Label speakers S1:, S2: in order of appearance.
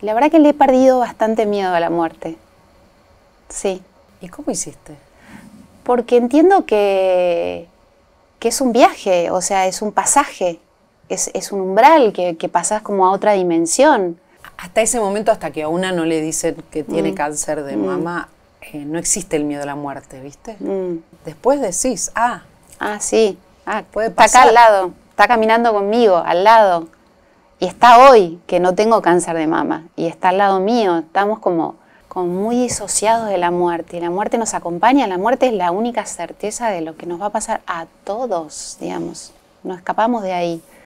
S1: La verdad que le he perdido bastante miedo a la muerte. Sí. ¿Y cómo hiciste? Porque entiendo que, que es un viaje, o sea, es un pasaje, es, un umbral que, que pasas como a otra dimensión. Hasta ese momento, hasta que a una no le dicen que tiene mm. cáncer de mm. mama, eh, no existe el miedo a la muerte, ¿viste? Mm. Después decís, ah. Ah, sí.
S2: Ah, puede pasar. Está acá al lado,
S1: está caminando conmigo, al lado y está hoy, que no tengo cáncer de mama, y está al lado mío, estamos como, con muy disociados de la muerte, y la muerte nos acompaña, la muerte es la única certeza de lo que nos va a pasar a todos, digamos, no escapamos de ahí.